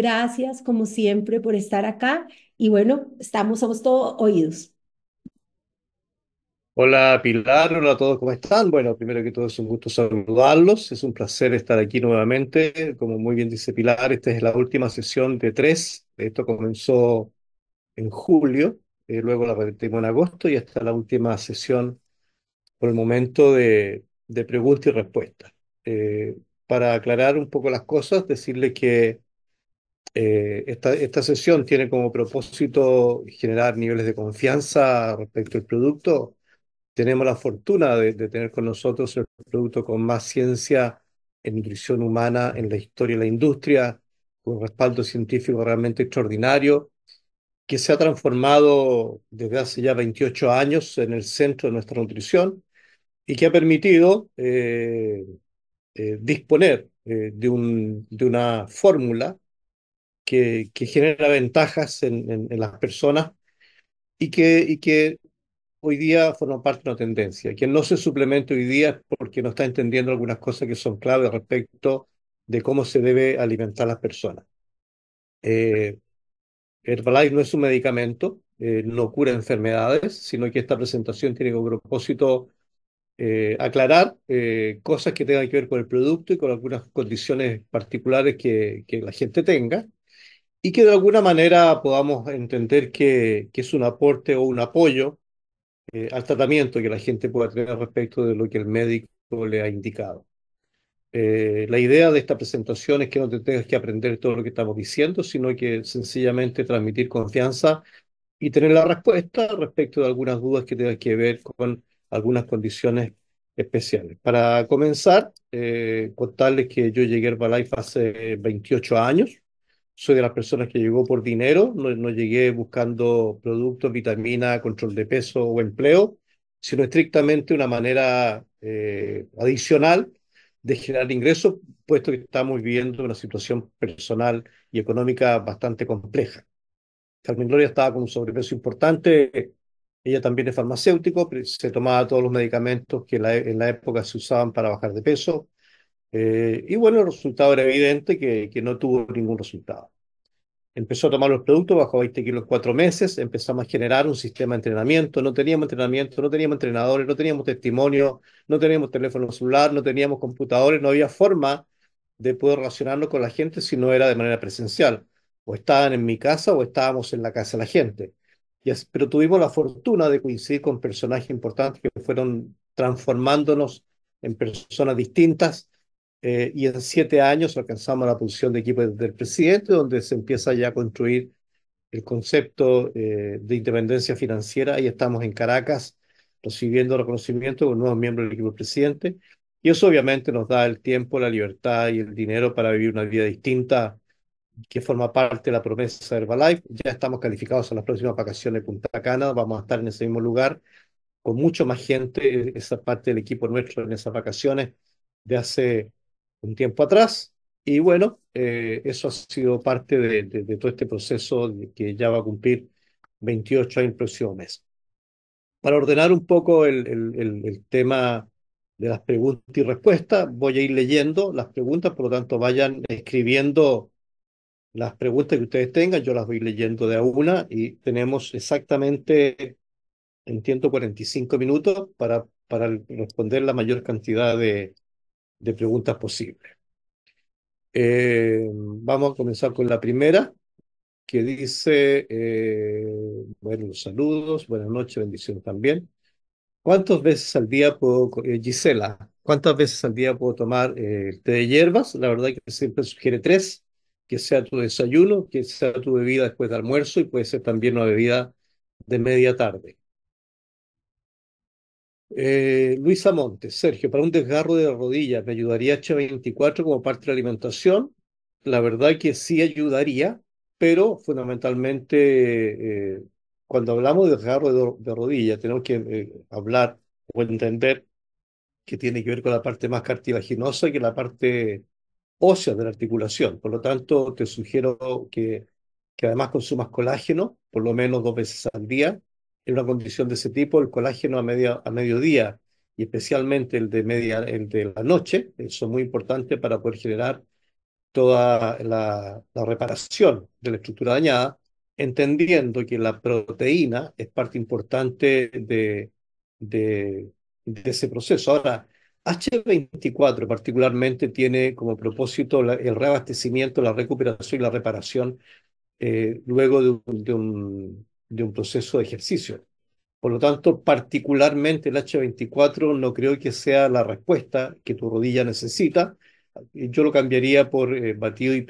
Gracias, como siempre, por estar acá. Y bueno, estamos, somos todos oídos. Hola Pilar, hola a todos, ¿cómo están? Bueno, primero que todo es un gusto saludarlos, es un placer estar aquí nuevamente. Como muy bien dice Pilar, esta es la última sesión de tres. Esto comenzó en julio, eh, luego la repetimos en agosto y hasta la última sesión por el momento de, preguntas y respuestas. Eh, para aclarar un poco las cosas, decirle que eh, esta, esta, sesión tiene como propósito generar niveles de confianza respecto al producto. Tenemos la fortuna de, tener con nosotros el producto con más ciencia en nutrición humana en la historia de la industria, con un respaldo científico realmente extraordinario, que se ha transformado desde hace ya 28 años en el centro de nuestra nutrición y que ha permitido eh, eh, disponer de, un, de una fórmula que, genera ventajas en, las personas y que, que hoy día forma parte de una tendencia. Quien no se suplementa hoy día porque no está entendiendo algunas cosas que son claves respecto de cómo se debe alimentar a las personas. Eh, Herbalife no es un medicamento, eh, no cura enfermedades, sino que esta presentación tiene como propósito eh, aclarar eh, cosas que tengan que ver con el producto y con algunas condiciones particulares que, que la gente tenga y que de alguna manera podamos entender que, es un aporte o un apoyo eh, al tratamiento que la gente pueda tener respecto de lo que el médico le ha indicado. Eh, la idea de esta presentación es que no te tengas que aprender todo lo que estamos diciendo, sino que sencillamente transmitir confianza y tener la respuesta respecto de algunas dudas que tengan que ver con algunas condiciones especiales. Para comenzar, eh, contarles que yo llegué a Herbalife hace 28 años soy de las personas que llegó por dinero, no, no llegué buscando productos, vitamina, control de peso o empleo, sino estrictamente una manera eh, adicional de generar ingresos, puesto que estamos viviendo una situación personal y económica bastante compleja. Carmen Gloria estaba con un sobrepeso importante, ella también es farmacéutico, se tomaba todos los medicamentos que en la época se usaban para bajar de peso, eh, y bueno, el resultado era evidente que, no tuvo ningún resultado. Empezó a tomar los productos, bajó 20 kilos en cuatro meses, empezamos a generar un sistema de entrenamiento, no teníamos entrenamiento, no teníamos entrenadores, no teníamos testimonio, no teníamos teléfono celular, no teníamos computadores, no había forma de poder relacionarnos con la gente si no era de manera presencial. O estaban en mi casa o estábamos en la casa de la gente. pero tuvimos la fortuna de coincidir con personajes importantes que fueron transformándonos en personas distintas eh, y en siete años alcanzamos la posición de equipo del presidente, donde se empieza ya a construir el concepto eh, de independencia financiera. Ahí estamos en Caracas recibiendo reconocimiento con nuevos miembros del equipo del presidente. Y eso obviamente nos da el tiempo, la libertad y el dinero para vivir una vida distinta que forma parte de la promesa de Herbalife. Ya estamos calificados a las próximas vacaciones de Punta Cana, vamos a estar en ese mismo lugar con mucho más gente, esa parte del equipo nuestro en esas vacaciones de hace un tiempo atrás. Y bueno, eh, eso ha sido parte de, todo este proceso que ya va a cumplir 28 años el Para ordenar un poco el, tema de las preguntas y respuestas, voy a ir leyendo las preguntas, por lo tanto vayan escribiendo las preguntas que ustedes tengan, yo las voy leyendo de a una y tenemos exactamente, entiendo, 45 minutos para, para responder la mayor cantidad de, de preguntas posibles. Eh, vamos a comenzar con la primera, que dice, buenos eh, bueno, saludos, buenas noches, bendiciones también. ¿Cuántas veces al día puedo, eh, Gisela, cuántas veces al día puedo tomar el té de hierbas? La verdad que siempre sugiere tres, que sea tu desayuno, que sea tu bebida después de almuerzo y puede ser también una bebida de media tarde. Eh, Luisa Montes, Sergio, para un desgarro de rodillas, ¿me ayudaría H24 como parte de la alimentación? La verdad que sí ayudaría, pero fundamentalmente eh, cuando hablamos de desgarro de, rodillas, tenemos que eh, hablar o entender que tiene que ver con la parte más cartilaginosa que la parte ósea de la articulación. Por lo tanto, te sugiero que, que además consumas colágeno, por lo menos dos veces al día, en una condición de ese tipo, el colágeno a, a mediodía y especialmente el de, media, el de la noche, eso es muy importante para poder generar toda la, reparación de la estructura dañada, entendiendo que la proteína es parte importante de, de, ese proceso. Ahora, H24 particularmente tiene como propósito el reabastecimiento, la recuperación y la reparación eh, luego de, de, un, de un proceso de ejercicio. Por lo tanto, particularmente el H24 no creo que sea la respuesta que tu rodilla necesita. Yo lo cambiaría por eh, batido batido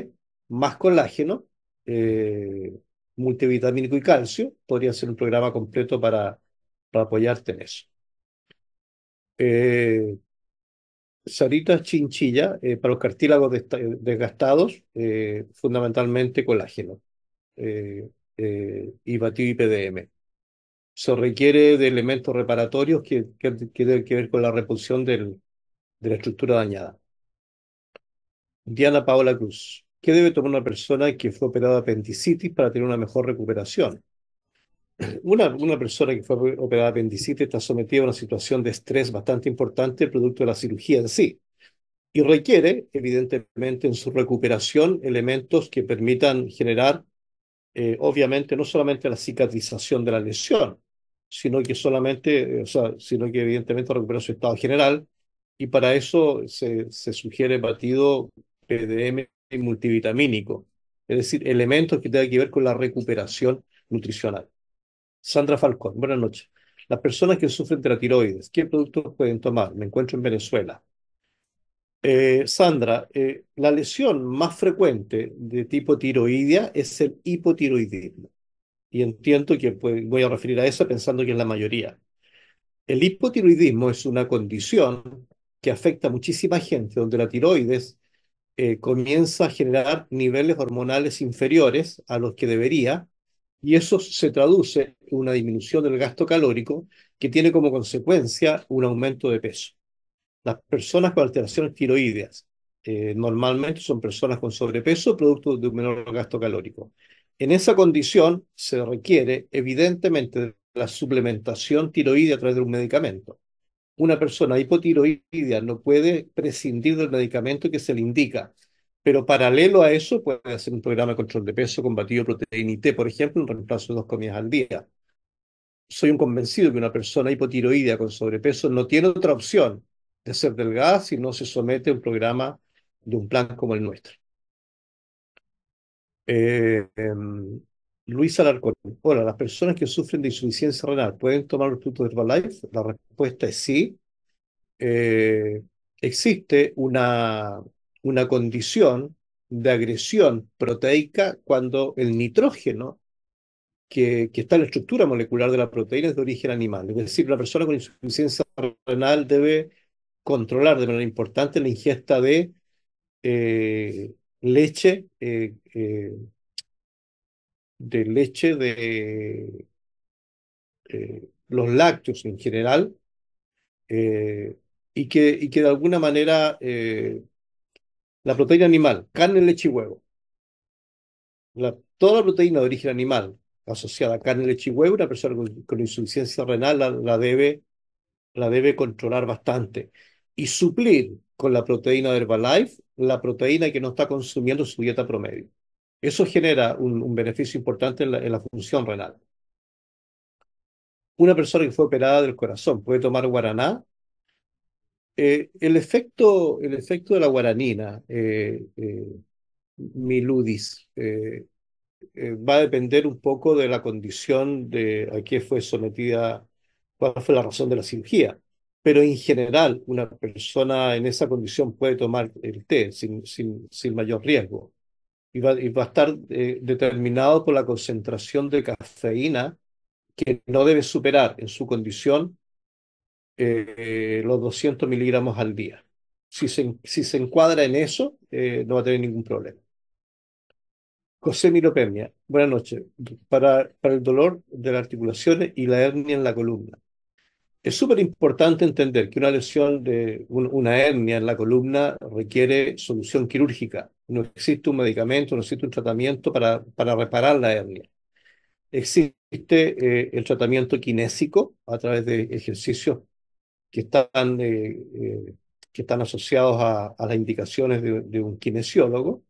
PDM más colágeno, eh, multivitamínico y calcio. Podría ser un programa completo para, apoyarte en eso. Eh, Sarita chinchilla eh, para los cartílagos desgastados, fundamentalmente colágeno. Eh, eh, y PDM. Se requiere de elementos reparatorios que, tienen que ver con la repulsión de la estructura dañada. Diana Paola Cruz. ¿Qué debe tomar una persona que fue operada de apendicitis para tener una mejor recuperación? Una, persona que fue operada de apendicitis está sometida a una situación de estrés bastante importante producto de la cirugía en sí y requiere, evidentemente, en su recuperación elementos que permitan generar eh, obviamente no solamente la cicatrización de la lesión, sino que solamente, eh, o sea, sino que evidentemente recupera su estado general y para eso se, sugiere batido PDM multivitamínico, es decir, elementos que tengan que ver con la recuperación nutricional. Sandra Falcón, buenas noches. Las personas que sufren de la tiroides, ¿qué productos pueden tomar? Me encuentro en Venezuela. Eh, Sandra, eh, la lesión más frecuente de tipo tiroidea es el hipotiroidismo. Y entiendo que pues, voy a referir a eso pensando que es la mayoría. El hipotiroidismo es una condición que afecta a muchísima gente, donde la tiroides eh, comienza a generar niveles hormonales inferiores a los que debería, y eso se traduce en una disminución del gasto calórico que tiene como consecuencia un aumento de peso. Las personas con alteraciones tiroideas eh, normalmente son personas con sobrepeso producto de un menor gasto calórico. En esa condición se requiere evidentemente la suplementación tiroidea a través de un medicamento. Una persona hipotiroidea no puede prescindir del medicamento que se le indica, pero paralelo a eso puede hacer un programa de control de peso con batido proteína y té, por ejemplo, un reemplazo de dos comidas al día. Soy un convencido que una persona hipotiroidea con sobrepeso no tiene otra opción de ser delgada si no se somete a un programa de un plan como el nuestro. Eh, em, Luis Alarcón, hola, ¿las personas que sufren de insuficiencia renal pueden tomar los productos de Herbalife? La respuesta es sí. Eh, existe una, una condición de agresión proteica cuando el nitrógeno que, que, está en la estructura molecular de la proteína es de origen animal. Es decir, la persona con insuficiencia renal debe controlar de manera importante la ingesta de eh, leche, eh, eh, de leche de los lácteos en general, y que, y, que, de alguna manera la proteína animal, carne, leche y huevo, la, toda la proteína de origen animal asociada a carne, leche y huevo, una persona con, insuficiencia renal la debe la debe controlar bastante y suplir con la proteína Herbalife la proteína que no está consumiendo su dieta promedio. Eso genera un, beneficio importante en la, función renal. Una persona que fue operada del corazón puede tomar guaraná. Eh, el, efecto, el efecto de la guaranina, eh, eh, miludis, va a depender un poco de la condición de a qué fue sometida, cuál fue la razón de la cirugía pero en general una persona en esa condición puede tomar el té sin, sin, sin mayor riesgo. Y va, va a estar eh, determinado por la concentración de cafeína que no debe superar en su condición eh, los 200 miligramos al día. Si se, si se encuadra en eso, eh, no va a tener ningún problema. José Miropemia, buenas noches. Para, para el dolor de las articulaciones y la hernia en la columna es súper importante entender que una lesión de una hernia en la columna requiere solución quirúrgica. No existe un medicamento, no existe un tratamiento para, reparar la hernia. Existe eh, el tratamiento kinésico a través de ejercicios que están, eh, eh, que están asociados a, las indicaciones de, un kinesiólogo.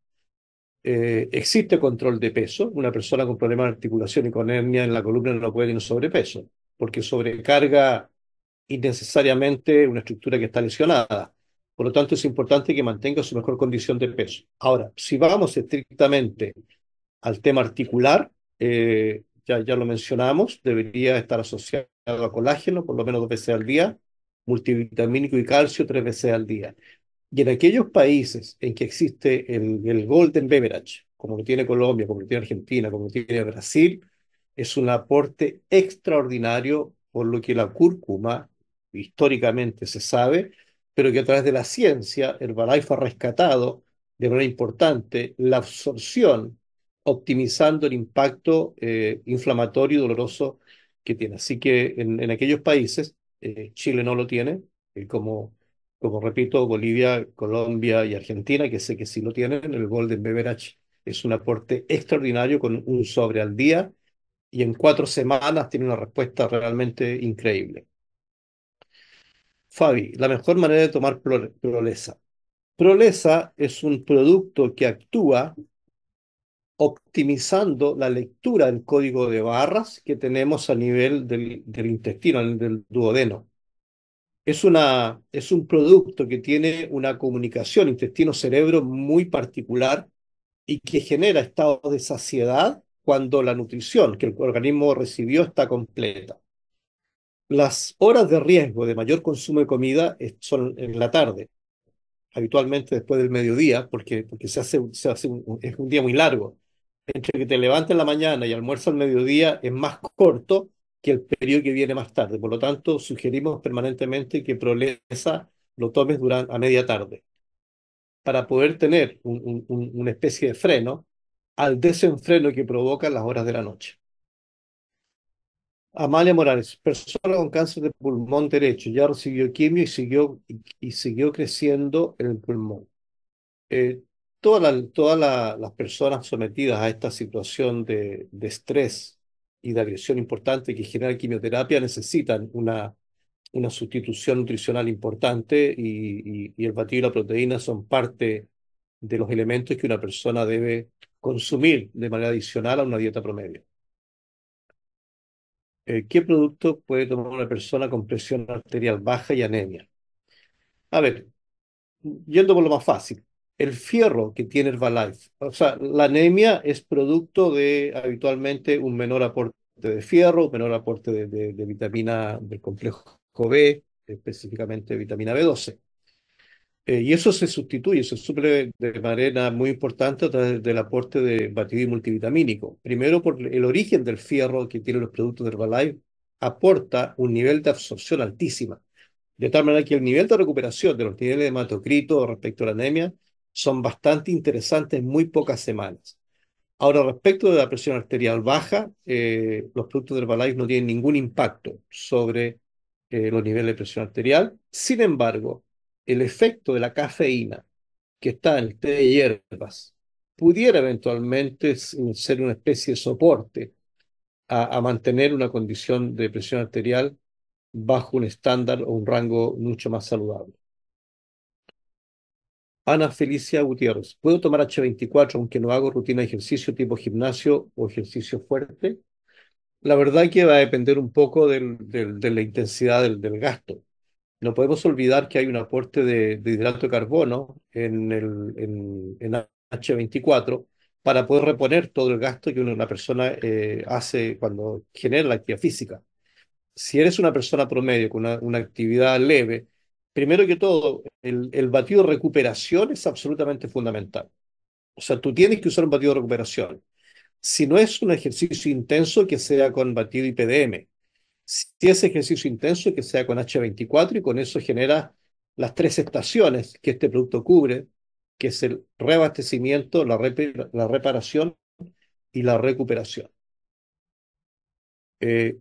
existe control de peso. Una persona con problemas de articulación y con hernia en la columna no puede tener sobrepeso, porque sobrecarga innecesariamente una estructura que está lesionada. Por lo tanto, es importante que mantenga su mejor condición de peso. Ahora, si vamos estrictamente al tema articular, eh, ya, ya lo mencionamos, debería estar asociado a colágeno por lo menos dos veces al día, multivitamínico y calcio tres veces al día. Y en aquellos países en que existe el, el Golden Beverage, como lo tiene Colombia, como lo tiene Argentina, como lo tiene Brasil, es un aporte extraordinario, por lo que la cúrcuma históricamente se sabe, pero que a través de la ciencia Herbalife ha rescatado de manera importante la absorción, optimizando el impacto eh, inflamatorio y doloroso que tiene. Así que en, aquellos países, eh, Chile no lo tiene, eh, como, como repito, Bolivia, Colombia y Argentina, que sé que sí lo tienen, el Golden Beverage es un aporte extraordinario con un sobre al día y en cuatro semanas tiene una respuesta realmente increíble. Fabi, la mejor manera de tomar prolesa. Prolesa es un producto que actúa optimizando la lectura del código de barras que tenemos a nivel del, intestino, del duodeno. Es, es un producto que tiene una comunicación intestino-cerebro muy particular y que genera estados de saciedad cuando la nutrición que el organismo recibió está completa. Las horas de riesgo de mayor consumo de comida eh, son en la tarde, habitualmente después del mediodía, porque, porque es un día muy largo. Entre que te levantes en la mañana y almuerzas al mediodía es más corto que el periodo que viene más tarde. Por lo tanto, sugerimos permanentemente que Proleza lo tomes a media tarde para poder tener una especie de freno al desenfreno que provocan las horas de la noche. Amalia Morales, persona con cáncer de pulmón derecho, ya recibió quimio y siguió, y, siguió creciendo en el pulmón. Eh, todas las personas sometidas a esta situación de, estrés y de agresión importante que genera quimioterapia necesitan una, sustitución nutricional importante y, y el batido y la proteína son parte de los elementos que una persona debe consumir de manera adicional a una dieta promedio. Eh, ¿qué producto puede tomar una persona con presión arterial baja y anemia? A ver, yendo por lo más fácil, el fierro que tiene el Herbalife, o sea, la anemia es producto de habitualmente un menor aporte de fierro, menor aporte de, de vitamina del complejo B, específicamente vitamina B12. Eh, y eso se sustituye, se suple de manera muy importante a través del aporte de batido multivitamínico. Primero, por el origen del fierro que tienen los productos de Herbalife, aporta un nivel de absorción altísima. De tal manera que el nivel de recuperación de los niveles de hematocrito respecto a la anemia son bastante interesantes en muy pocas semanas. Ahora, respecto de la presión arterial baja, eh, los productos de Herbalife no tienen ningún impacto sobre eh, los niveles de presión arterial. Sin embargo, el efecto de la cafeína que está en el té de hierbas pudiera eventualmente ser una especie de soporte a, mantener una condición de presión arterial bajo un estándar o un rango mucho más saludable. Ana Felicia Gutiérrez, ¿puedo tomar H24 aunque no hago rutina de ejercicio tipo gimnasio o ejercicio fuerte? La verdad que va a depender un poco de la intensidad del gasto no podemos olvidar que hay un aporte de, hidrato de carbono en, el, H24 para poder reponer todo el gasto que una persona eh, hace cuando genera la actividad física. Si eres una persona promedio con una, actividad leve, primero que todo, el, batido de recuperación es absolutamente fundamental. O sea, tú tienes que usar un batido de recuperación. Si no es un ejercicio intenso, que sea con batido IPDM, si es ejercicio intenso, que sea con H24 y con eso genera las tres estaciones que este producto cubre, que es el reabastecimiento, la, reparación y la recuperación. Eh,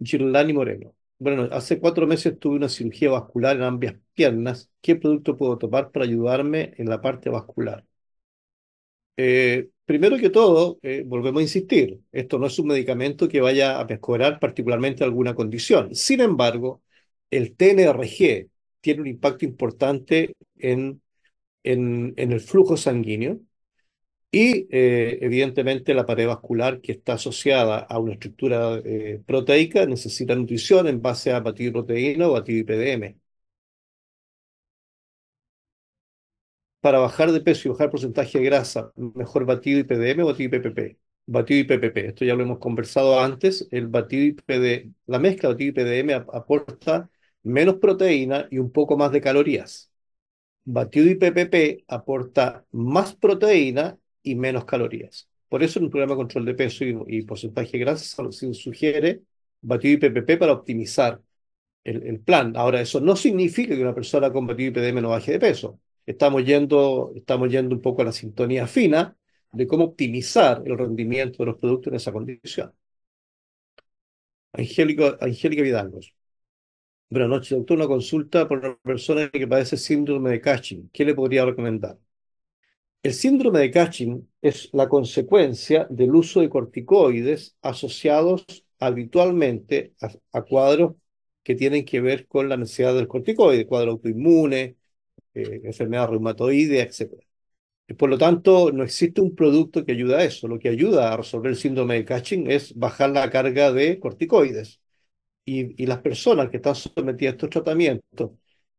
Girlani Moreno. Bueno, hace cuatro meses tuve una cirugía vascular en ambas piernas. ¿Qué producto puedo tomar para ayudarme en la parte vascular? Eh, Primero que todo, eh, volvemos a insistir, esto no es un medicamento que vaya a mejorar particularmente alguna condición. Sin embargo, el TNRG tiene un impacto importante en, el flujo sanguíneo y eh, evidentemente la pared vascular que está asociada a una estructura eh, proteica necesita nutrición en base a batido proteína o batido IPDM. para bajar de peso y bajar porcentaje de grasa, mejor batido IPDM o batido IPPP. Batido IPPP, esto ya lo hemos conversado antes, el batido la mezcla batido IPDM aporta menos proteína y un poco más de calorías. Batido IPPP aporta más proteína y menos calorías. Por eso en un programa de control de peso y, porcentaje de grasa se sugiere batido IPPP para optimizar el, el, plan. Ahora, eso no significa que una persona con batido IPDM no baje de peso estamos yendo, estamos yendo un poco a la sintonía fina de cómo optimizar el rendimiento de los productos en esa condición. Angélica, Vidalgos. Buenas noches, doctor. Una consulta por una persona que padece síndrome de Cushing. ¿Qué le podría recomendar? El síndrome de Cushing es la consecuencia del uso de corticoides asociados habitualmente a, cuadros que tienen que ver con la necesidad del corticoide, cuadro autoinmune, eh, enfermedad reumatoide, etc. Y por lo tanto, no existe un producto que ayude a eso. Lo que ayuda a resolver el síndrome de Cushing es bajar la carga de corticoides. Y, las personas que están sometidas a estos tratamientos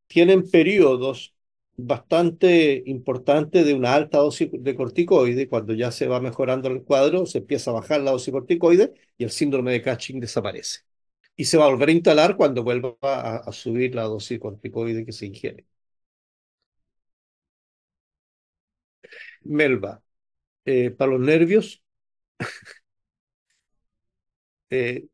tienen periodos bastante importantes de una alta dosis de corticoides. Cuando ya se va mejorando el cuadro, se empieza a bajar la dosis de corticoide y el síndrome de Cushing desaparece. Y se va a volver a instalar cuando vuelva a, subir la dosis de corticoide que se ingiere. Melba, eh, para los nervios. Eh,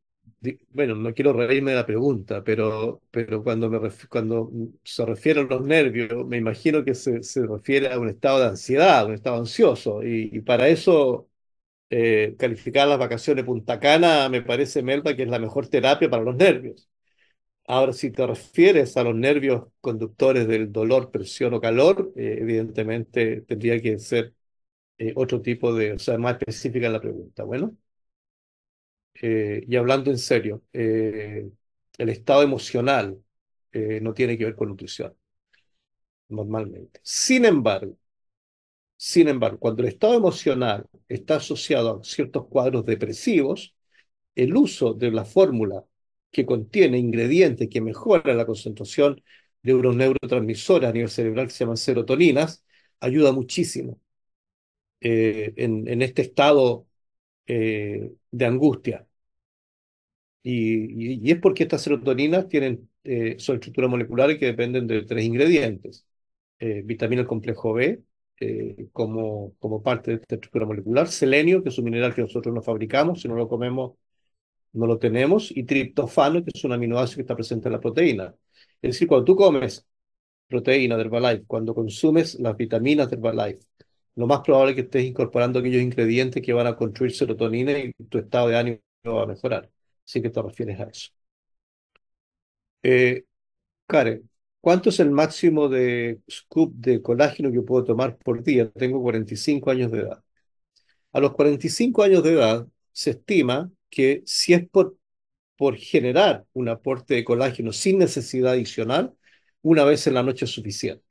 bueno, no quiero reírme de la pregunta, pero, pero cuando, cuando se refiere a los nervios, me imagino que se, refiere a un estado de ansiedad, un estado ansioso, y, para eso eh, calificar las vacaciones Punta Cana, me parece, Melba, que es la mejor terapia para los nervios. Ahora, si te refieres a los nervios conductores del dolor, presión o calor, eh, evidentemente tendría que ser eh, otro tipo de, o sea, más específica la pregunta. Bueno, eh, y hablando en serio, el estado emocional no tiene que ver con nutrición, normalmente. Sin embargo, sin embargo, cuando el estado emocional está asociado a ciertos cuadros depresivos, el uso de la fórmula que contiene ingredientes que mejoran la concentración de unos neurotransmisores a nivel cerebral que se llaman serotoninas, ayuda muchísimo eh, en, este estado eh, de angustia. Y, es porque estas serotoninas tienen, eh, son estructuras moleculares que dependen de tres ingredientes. vitamina complejo B, como, como parte de esta estructura molecular, selenio, que es un mineral que nosotros no fabricamos, no lo comemos no lo tenemos, y triptofano, que es un aminoácido que está presente en la proteína. Es decir, cuando tú comes proteína de Herbalife, cuando consumes las vitaminas de Herbalife, lo más probable es que estés incorporando aquellos ingredientes que van a construir serotonina y tu estado de ánimo va a mejorar. Así que te refieres a eso. Eh, Karen, ¿cuánto es el máximo de scoop de colágeno que puedo tomar por día? Tengo 45 años de edad. A los 45 años de edad se estima que si es por, generar un aporte de colágeno sin necesidad adicional, una vez en la noche es suficiente.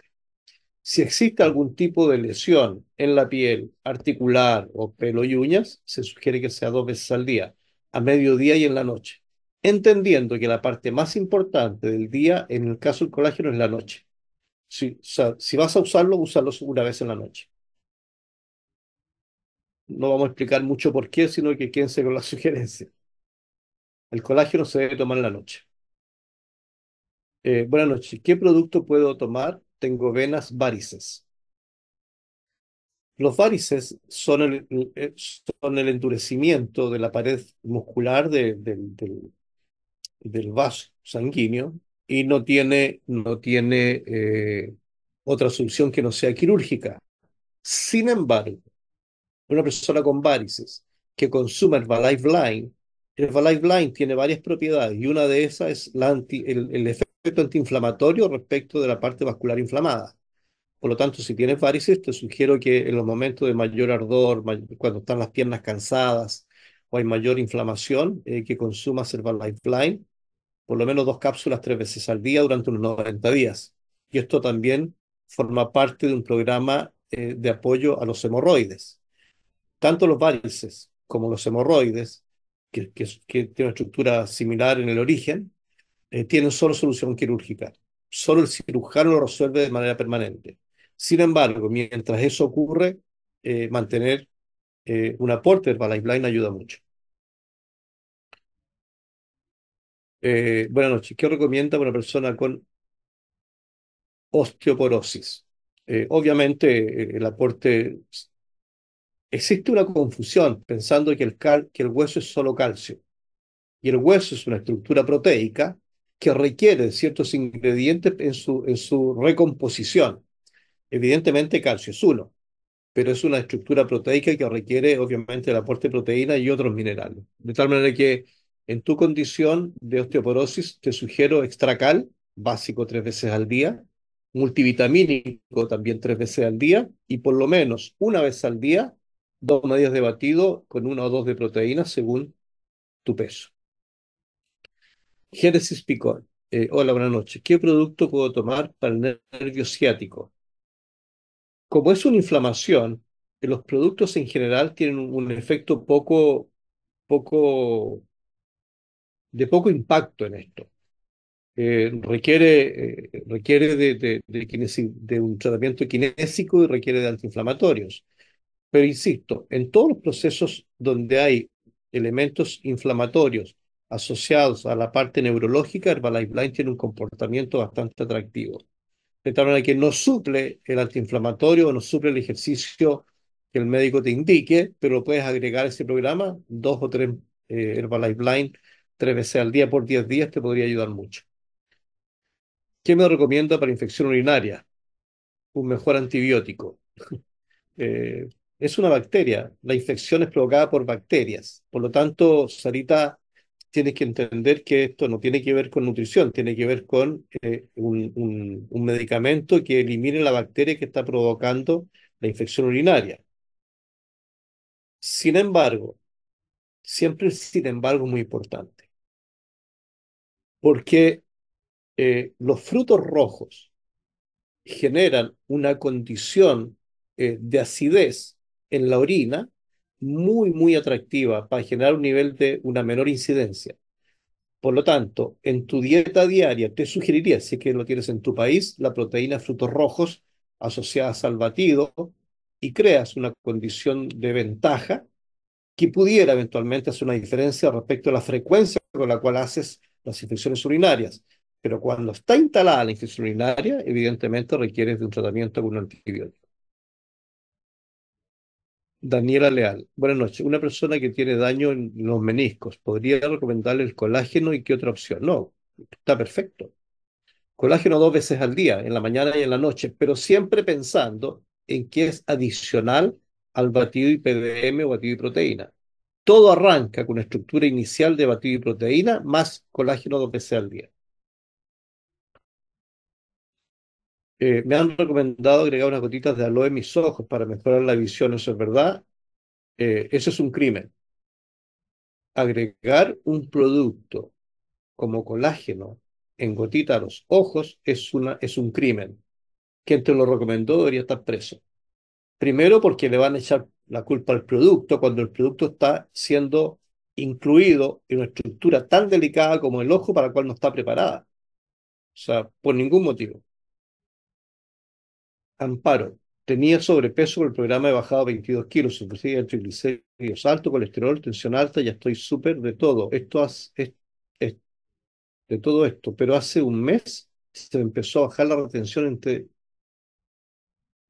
Si existe algún tipo de lesión en la piel, articular o pelo y uñas, se sugiere que sea dos veces al día, a mediodía y en la noche, entendiendo que la parte más importante del día, en el caso del colágeno, es la noche. Si, si vas a usarlo, úsalo una vez en la noche. No vamos a explicar mucho por qué, sino que quédense con la sugerencia. El colágeno se debe tomar en la noche. Eh, buenas noches. ¿Qué producto puedo tomar? Tengo venas varices. Los varices son el, eh, son el endurecimiento de la pared muscular del vaso sanguíneo y no tiene, no tiene eh, otra solución que no sea quirúrgica. Sin embargo, una persona con varices que consume Herbalife Line, Herbalife Line tiene varias propiedades y una de esas es el, efecto antiinflamatorio respecto de la parte vascular inflamada. Por lo tanto, si tienes varices, te sugiero que en los momentos de mayor ardor, cuando están las piernas cansadas o hay mayor inflamación, eh, que consumas Herbalife Line, por lo menos dos cápsulas tres veces al día durante unos 90 días. Y esto también forma parte de un programa eh, de apoyo a los hemorroides tanto los varices como los hemorroides, que, tienen una estructura similar en el origen, eh, tienen solo solución quirúrgica. Solo el cirujano lo resuelve de manera permanente. Sin embargo, mientras eso ocurre, eh, mantener eh, un aporte para la ayuda mucho. buenas noches. ¿Qué recomienda una persona con osteoporosis? obviamente, el aporte Existe una confusión pensando que el, que el hueso es solo calcio. Y el hueso es una estructura proteica que requiere ciertos ingredientes en su, en su recomposición. Evidentemente calcio es uno, pero es una estructura proteica que requiere obviamente el aporte de proteína y otros minerales. De tal manera que en tu condición de osteoporosis te sugiero extracal, básico tres veces al día, multivitamínico también tres veces al día y por lo menos una vez al día dos medios de batido con una o dos de proteínas según tu peso. Génesis Picón. Eh, hola, buenas noches. ¿Qué producto puedo tomar para el nervio ciático? Como es una inflamación, eh, los productos en general tienen un efecto poco, poco, de poco impacto en esto. Eh, requiere, de, de, un tratamiento kinésico y requiere de antiinflamatorios. Pero insisto, en todos los procesos donde hay elementos inflamatorios asociados a la parte neurológica, Herbalife Blind tiene un comportamiento bastante atractivo. De tal manera que no suple el antiinflamatorio o no suple el ejercicio que el médico te indique, pero puedes agregar ese programa, dos o tres eh, Herbalife Blind, tres veces al día por diez días, te podría ayudar mucho. ¿Qué me recomienda para infección urinaria? Un mejor antibiótico. Eh, es una bacteria. La infección es provocada por bacterias. Por lo tanto, Sarita, tienes que entender que esto no tiene que ver con nutrición, tiene que ver con eh, un, medicamento que elimine la bacteria que está provocando la infección urinaria. Sin embargo, siempre sin embargo es muy importante, porque eh, los frutos rojos generan una condición eh, de acidez en la orina muy, muy atractiva para generar un nivel de una menor incidencia. Por lo tanto, en tu dieta diaria te sugeriría, si es que lo tienes en tu país, la proteína frutos rojos asociadas al batido y creas una condición de ventaja que pudiera eventualmente hacer una diferencia respecto a la frecuencia con la cual haces las infecciones urinarias. Pero cuando está instalada la infección urinaria, evidentemente requieres de un tratamiento con un antibiótico. Daniela Leal, buenas noches. Una persona que tiene daño en los meniscos, ¿podría recomendarle el colágeno y qué otra opción? No, está perfecto. Colágeno dos veces al día, en la mañana y en la noche, pero siempre pensando en qué es adicional al batido y PDM o batido y proteína. Todo arranca con una estructura inicial de batido y proteína más colágeno dos veces al día. Eh, me han recomendado agregar unas gotitas de aloe en mis ojos para mejorar la visión, ¿eso es verdad? Eh, eso es un crimen. Agregar un producto como colágeno en gotita a los ojos es, una, es un crimen. Quien te lo recomendó debería estar preso. Primero porque le van a echar la culpa al producto cuando el producto está siendo incluido en una estructura tan delicada como el ojo para la cual no está preparada. O sea, por ningún motivo. Amparo, tenía sobrepeso con el programa he bajado 22 kilos, El triglicéridos alto, colesterol, tensión alta, ya estoy súper de todo. Esto de todo esto, pero hace un mes se empezó a bajar la retención entre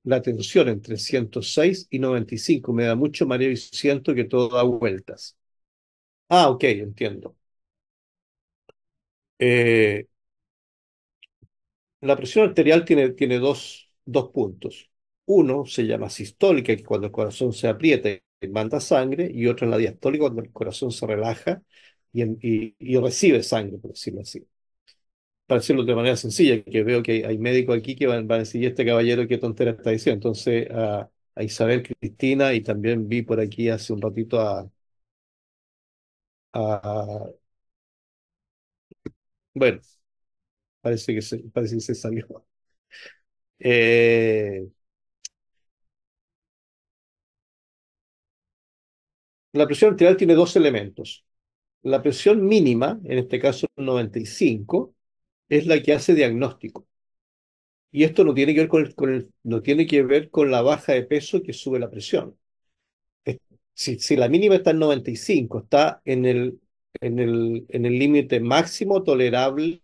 la tensión entre 106 y 95. Me da mucho mareo y siento que todo da vueltas. Ah, ok, entiendo. Eh, la presión arterial tiene, tiene dos dos puntos. Uno se llama sistólica, que cuando el corazón se aprieta y manda sangre, y otro en la diastólica, cuando el corazón se relaja y, y, recibe sangre, por decirlo así. Para decirlo de manera sencilla, que veo que hay médicos aquí que van, a decir, este caballero qué tontera está diciendo? Entonces, a, Isabel Cristina, y también vi por aquí hace un ratito a, a bueno, parece que se, parece que se salió. Eh, la presión arterial tiene dos elementos. La presión mínima, en este caso 95, es la que hace diagnóstico. Y esto no tiene que ver con, el, no tiene que ver con la baja de peso que sube la presión. Si, la mínima está en 95, está en el en el límite máximo tolerable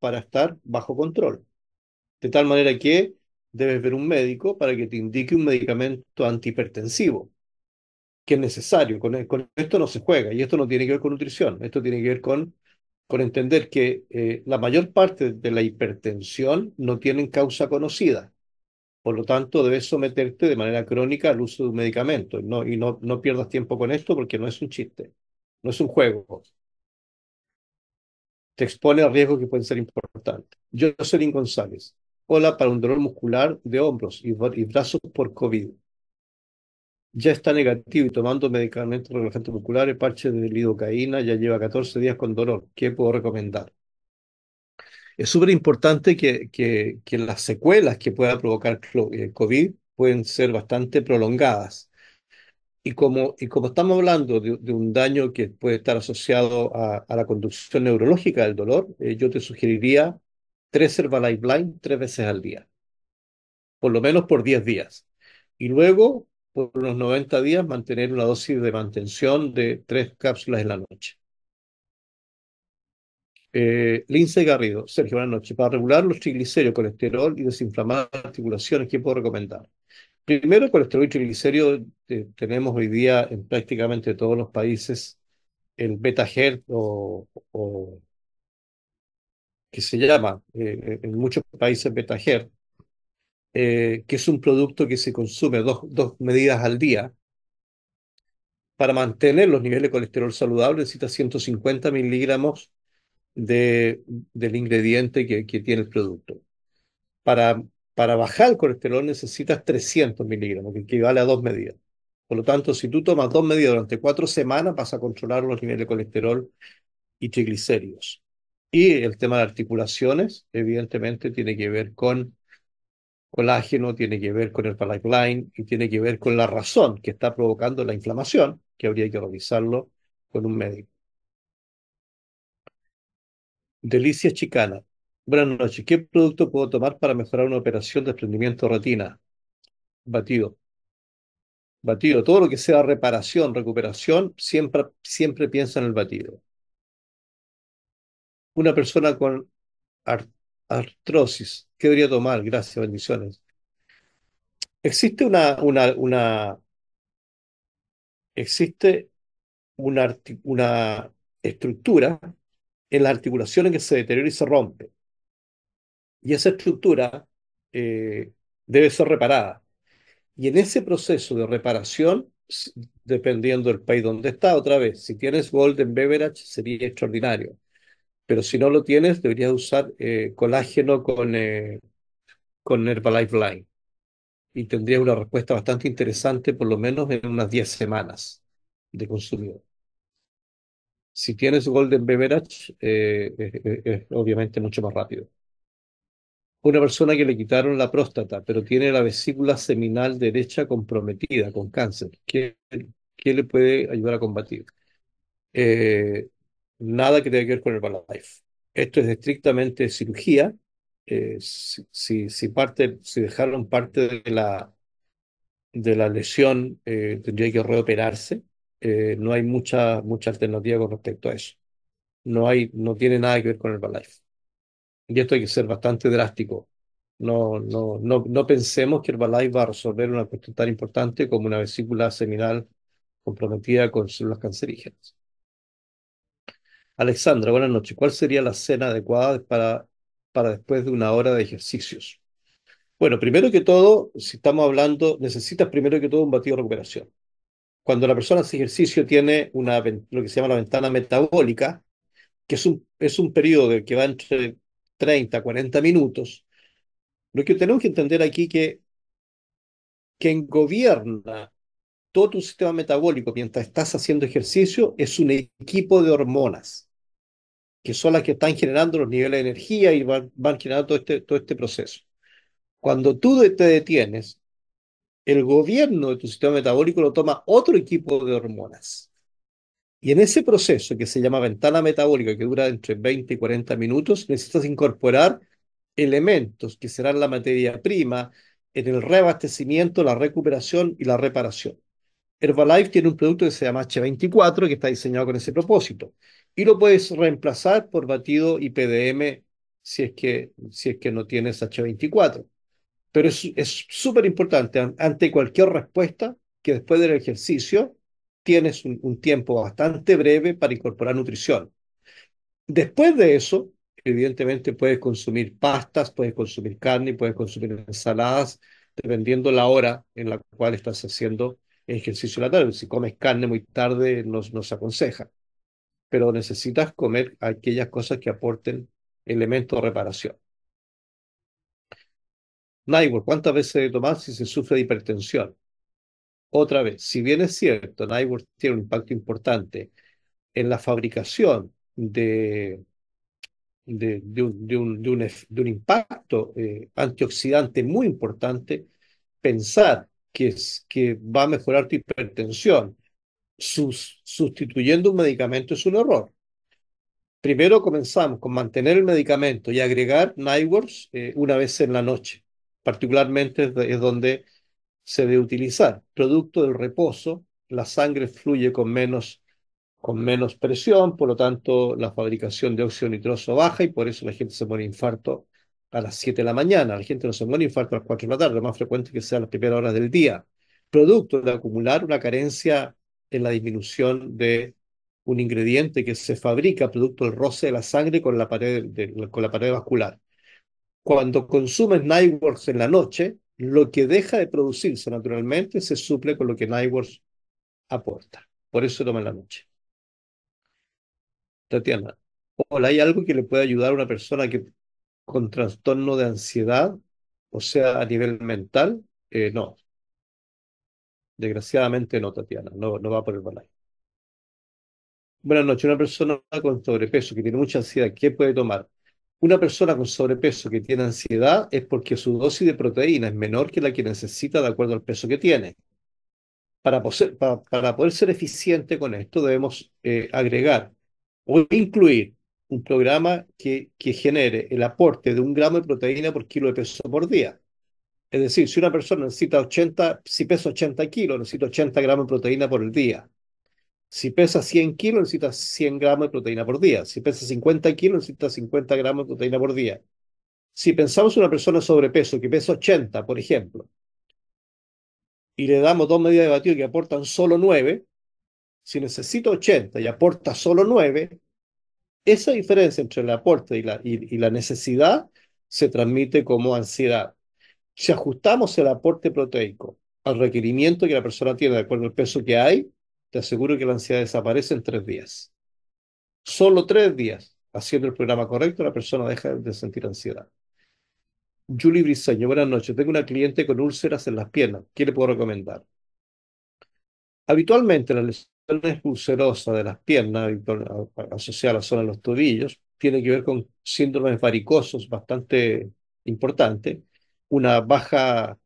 para estar bajo control. De tal manera que debes ver un médico para que te indique un medicamento antihipertensivo, que es necesario. E, con, esto no se juega y esto no tiene que ver con nutrición, esto tiene que ver con, con entender que eh, la mayor parte de la hipertensión no tiene causa conocida. Por lo tanto, debes someterte de manera crónica al uso de un medicamento no, y no, pierdas tiempo con esto porque no es un chiste, no es un juego te expone a riesgos que pueden ser importantes. Yo soy González, Hola para un dolor muscular de hombros y, brazos por COVID. Ya está negativo y tomando medicamentos relajantes musculares, parches de lidocaína, ya lleva 14 días con dolor. ¿Qué puedo recomendar? Es súper importante que, las secuelas que pueda provocar eh, COVID pueden ser bastante prolongadas. Y como, y como estamos hablando de, un daño que puede estar asociado a, la conducción neurológica del dolor, eh, yo te sugeriría tres Herbalife Blind tres veces al día, por lo menos por 10 días. Y luego, por unos 90 días, mantener una dosis de mantención de tres cápsulas en la noche. Eh, Lince Garrido, Sergio, buenas noches. Para regular los triglicéridos, colesterol y desinflamar articulaciones, ¿qué puedo recomendar? Primero, colesterol y triglicéridos eh, tenemos hoy día en prácticamente todos los países el beta hertz o que se llama eh, eh, en muchos países Betajer, eh, que es un producto que se consume dos, medidas al día. Para mantener los niveles de colesterol saludables, necesita 150 miligramos del ingrediente que, tiene el producto. Para, para bajar el colesterol necesitas 300 miligramos, que equivale a dos medidas. Por lo tanto, si tú tomas dos medidas durante cuatro semanas, vas a controlar los niveles de colesterol y triglicéridos. Y el tema de articulaciones, evidentemente, tiene que ver con colágeno, tiene que ver con el pipeline y tiene que ver con la razón que está provocando la inflamación, que habría que revisarlo con un médico. Delicia Chicana. Buenas noches. ¿Qué producto puedo tomar para mejorar una operación de desprendimiento de retina? Batido. Batido. Todo lo que sea reparación, recuperación, siempre, siempre piensa en el batido. Una persona con artrosis, ¿qué debería tomar? Gracias, bendiciones. Existe una, una, en existe una, estructura en que se deteriora y se rompe. Y esa estructura eh, debe ser reparada. Y en ese proceso de reparación, dependiendo del país donde está, otra vez, si tienes Golden Beverage, sería extraordinario. Pero si no lo tienes, deberías usar eh, colágeno con, eh, con Herbalife Line. Y tendrías una respuesta bastante interesante, por lo menos en unas 10 semanas de consumido. Si tienes Golden Beverage, eh, es obviamente mucho más rápido una persona que le quitaron la próstata, pero tiene la vesícula seminal derecha comprometida con cáncer. ¿Qué, qué le puede ayudar a combatir? Eh, nada que tenga que ver con el balalife Esto es estrictamente cirugía. Eh, si, si, parte, si dejaron parte de la, de la lesión, eh, tendría que reoperarse. Eh, no hay mucha, mucha alternativa con respecto a eso. No, hay, no tiene nada que ver con el Herbalife. Y esto hay que ser bastante drástico. No, no, no, no pensemos que el Herbalife va a resolver una cuestión tan importante como una vesícula seminal comprometida con células cancerígenas. Alexandra, buenas noches. ¿Cuál sería la cena adecuada para, para después de una hora de ejercicios? Bueno, primero que todo, si estamos hablando, necesitas primero que todo un batido de recuperación. Cuando la persona hace ejercicio tiene una, lo que se llama la ventana metabólica, que es un, periodo que va entre 30 a 40 minutos. Lo que tenemos que entender aquí que quien gobierna todo tu sistema metabólico mientras estás haciendo ejercicio es un equipo de hormonas que son las que están generando los niveles de energía y van, generando todo este, todo este proceso. Cuando tú te detienes, el gobierno de tu sistema metabólico lo toma otro equipo de hormonas. Y en ese proceso que se llama ventana metabólica, que dura entre 20 y 40 minutos, necesitas incorporar elementos que serán la materia prima en el reabastecimiento, la recuperación y la reparación. Herbalife tiene un producto que se llama H24 que está diseñado con ese propósito y lo puedes reemplazar por batido IPDM si es que, si es que no tienes H24. Pero es súper importante, ante cualquier respuesta, que después del ejercicio tienes un, tiempo bastante breve para incorporar nutrición. Después de eso, evidentemente puedes consumir pastas, puedes consumir carne, puedes consumir ensaladas, dependiendo la hora en la cual estás haciendo ejercicio de la tarde. Si comes carne muy tarde, nos, nos aconseja pero necesitas comer aquellas cosas que aporten elementos de reparación. ¿cuántas veces debe tomar si se sufre de hipertensión? Otra vez, si bien es cierto, Naibor tiene un impacto importante en la fabricación de, un, impacto eh, antioxidante muy importante, pensar que, es, que va a mejorar tu hipertensión sustituyendo un medicamento es un error. Primero comenzamos con mantener el medicamento y agregar Nightworks eh, una vez en la noche, particularmente es donde se debe utilizar. Producto del reposo, la sangre fluye con menos, con menos presión, por lo tanto la fabricación de óxido nitroso baja y por eso la gente se muere infarto a las 7 de la mañana. La gente no se muere infarto a las 4 de la tarde, lo más frecuente que sea a las primeras horas del día. Producto de acumular una carencia en la disminución de un ingrediente que se fabrica producto del roce de la sangre con la pared, con la pared vascular. Cuando consumes Nightworks en la noche, lo que deja de producirse naturalmente se suple con lo que Nightworks aporta. Por eso toma en la noche. Tatiana, hola, ¿hay algo que le pueda ayudar a una persona que con trastorno de ansiedad, o sea, a nivel mental? Eh, no, Desgraciadamente no, Tatiana, no, no va por el balay. Buenas noches, una persona con sobrepeso que tiene mucha ansiedad, ¿qué puede tomar? Una persona con sobrepeso que tiene ansiedad es porque su dosis de proteína es menor que la que necesita de acuerdo al peso que tiene. Para, poder ser eficiente con esto debemos eh, agregar o incluir un programa que genere el aporte de un gramo de proteína por kilo de peso por día. Es decir, si una persona necesita 80, si pesa 80 kilos, necesita 80 gramos de proteína por el día. Si pesa 100 kilos, necesita 100 gramos de proteína por día. Si pesa 50 kilos, necesita 50 gramos de proteína por día. Si pensamos en una persona sobrepeso que pesa 80, por ejemplo, y le damos dos medidas de batido que aportan solo 9, si necesita 80 y aporta solo 9, esa diferencia entre el aporte la, y la necesidad se transmite como ansiedad. Si ajustamos el aporte proteico al requerimiento que la persona tiene de acuerdo al peso que hay, te aseguro que la ansiedad desaparece en tres días. Solo tres días haciendo el programa correcto, la persona deja de sentir ansiedad. Julie Briseño, buenas noches. Tengo una cliente con úlceras en las piernas. ¿Qué le puedo recomendar? Habitualmente las lesiones ulcerosas de las piernas, asociadas a la zona de los tobillos, tiene que ver con síndromes varicosos bastante importantes una baja,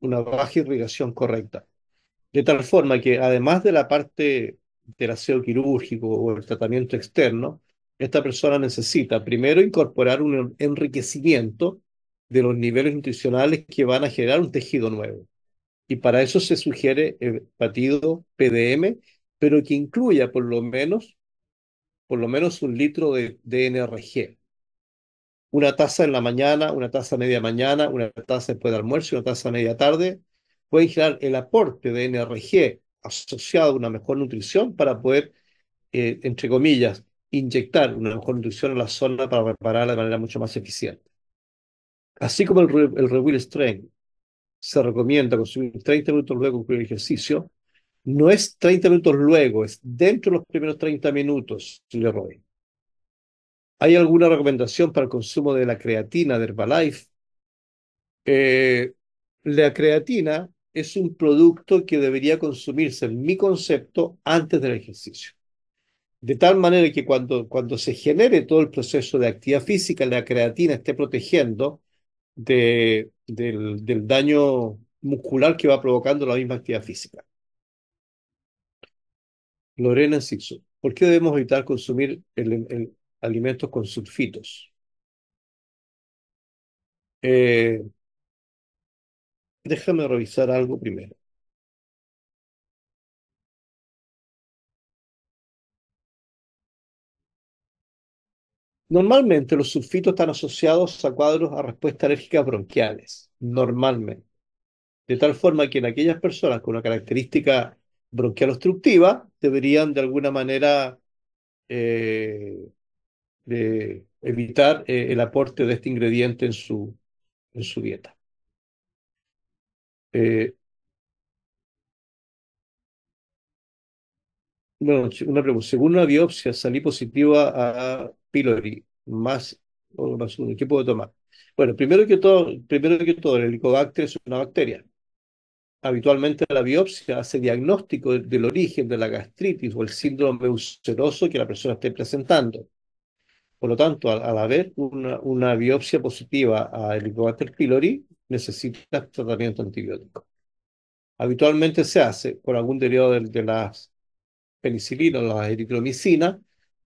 una baja irrigación correcta. De tal forma que además de la parte del aseo quirúrgico o el tratamiento externo, esta persona necesita primero incorporar un enriquecimiento de los niveles nutricionales que van a generar un tejido nuevo. Y para eso se sugiere el batido PDM, pero que incluya por lo menos, por lo menos un litro de, DNRG una taza en la mañana, una taza media mañana, una taza después de almuerzo, una taza media tarde, puede generar el aporte de NRG asociado a una mejor nutrición para poder, eh, entre comillas, inyectar una mejor nutrición a la zona para repararla de manera mucho más eficiente. Así como el, el Strength se recomienda consumir 30 minutos luego de cumplir el ejercicio, no es 30 minutos luego, es dentro de los primeros 30 minutos, le roben. ¿Hay alguna recomendación para el consumo de la creatina de Herbalife? Eh, la creatina es un producto que debería consumirse, en mi concepto, antes del ejercicio. De tal manera que cuando, cuando se genere todo el proceso de actividad física, la creatina esté protegiendo del, daño muscular que va provocando la misma actividad física. Lorena Sixo, ¿por qué debemos evitar consumir el, el, alimentos con sulfitos. Eh, déjame revisar algo primero. Normalmente los sulfitos están asociados a cuadros a respuesta alérgica bronquiales, normalmente. De tal forma que en aquellas personas con una característica bronquial obstructiva deberían de alguna manera eh, de evitar eh, el aporte de este ingrediente en su, dieta. Eh, bueno, una pregunta. Según una biopsia, salí positiva a pylori, más, o más ¿Qué puedo tomar? Bueno, primero que todo, primero que todo, el helicobacter es una bacteria. Habitualmente la biopsia hace diagnóstico del, origen de la gastritis o el síndrome ulceroso que la persona esté presentando. Por lo tanto, al, haber una, biopsia positiva a Helicobacter pylori, necesitas tratamiento antibiótico. Habitualmente se hace por algún derivado de, las penicilinas, las eritromicinas,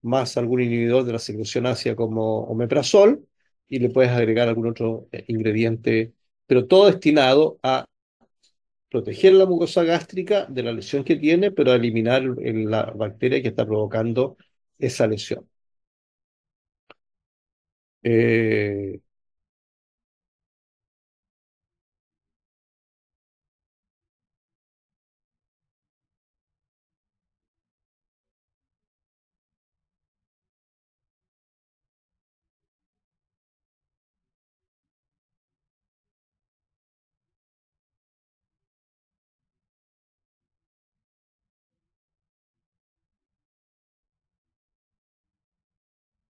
más algún inhibidor de la secreción ácida como omeprazol, y le puedes agregar algún otro eh, ingrediente, pero todo destinado a proteger la mucosa gástrica de la lesión que tiene, pero a eliminar la bacteria que está provocando esa lesión eh,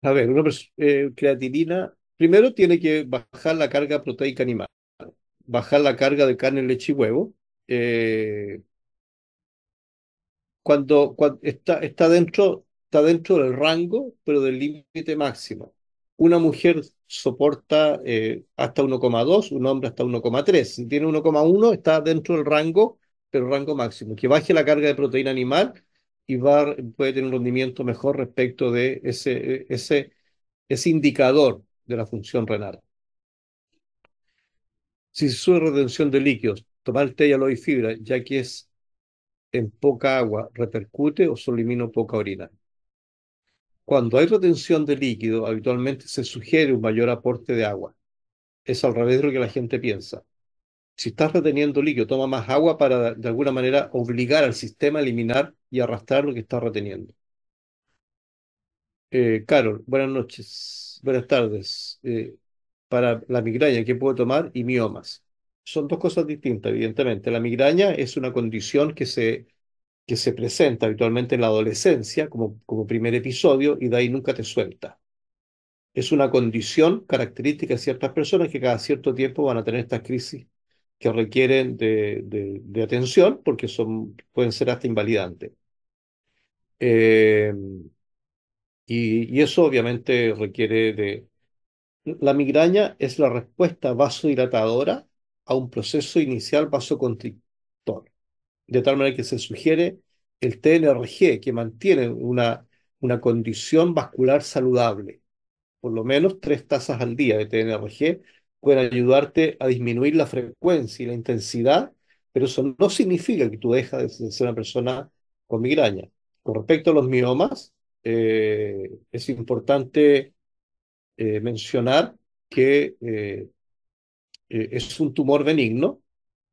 A ver, eh, creatinina, primero tiene que bajar la carga proteica animal, bajar la carga de carne, leche y huevo. Eh, cuando, está, dentro, está dentro del rango, pero del límite máximo. Una mujer soporta eh, hasta 1,2, un hombre hasta 1,3. Si tiene 1,1, está dentro del rango, pero rango máximo. Que baje la carga de proteína animal y va, puede tener un rendimiento mejor respecto de ese, ese, indicador de la función renal. Si se sube retención de líquidos, tomar té y aloe fibra, ya que es en poca agua, repercute o solimino poca orina. Cuando hay retención de líquido, habitualmente se sugiere un mayor aporte de agua. Es al revés de lo que la gente piensa. Si estás reteniendo líquido, toma más agua para de alguna manera obligar al sistema a eliminar y arrastrar lo que está reteniendo. Eh, Carol, buenas noches, buenas tardes. Eh, para la migraña, ¿qué puedo tomar? Y miomas. Son dos cosas distintas, evidentemente. La migraña es una condición que se, que se presenta habitualmente en la adolescencia como, como primer episodio y de ahí nunca te suelta es una condición característica de ciertas personas que cada cierto tiempo van a tener estas crisis que requieren de, atención porque son, pueden ser hasta invalidantes. Em, y, eso obviamente requiere de... La migraña es la respuesta vasodilatadora a un proceso inicial vasoconstrictor, de tal manera que se sugiere el TNRG, que mantiene una, una condición vascular saludable, por lo menos tres tazas al día de TNRG pueden ayudarte a disminuir la frecuencia y la intensidad, pero eso no significa que tú dejas de ser una persona con migraña. Con respecto a los miomas, eh, es importante eh, mencionar que eh, es un tumor benigno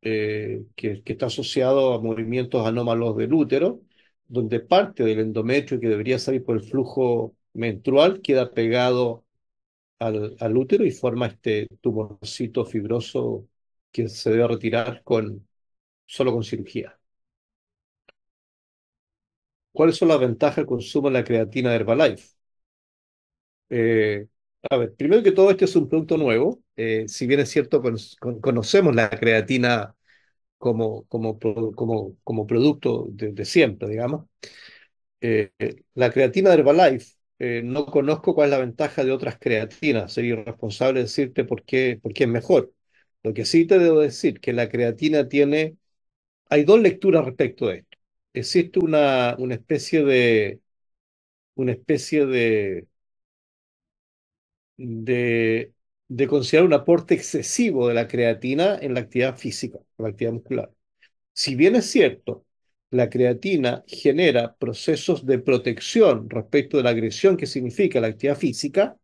que, está asociado a movimientos anómalos del útero, donde parte del endometrio que debería salir por el flujo menstrual queda pegado al, útero y forma este tumorcito fibroso que se debe retirar con, solo con cirugía. ¿Cuáles son las ventajas del consumo de la creatina de Herbalife? Eh, a ver, primero que todo, este es un producto nuevo. Eh, si bien es cierto, conocemos la creatina como, como, como, producto de, siempre, digamos. Eh, la creatina de Herbalife eh, no conozco cuál es la ventaja de otras creatinas. Sería irresponsable decirte por qué, por qué es mejor. Lo que sí te debo decir que la creatina tiene, hay dos lecturas respecto a esto. Existe una, una especie de, una especie de, de considerar un aporte excesivo de la creatina en la actividad física, en la actividad muscular. Si bien es cierto la creatina genera procesos de protección respecto de la agresión que significa la actividad física,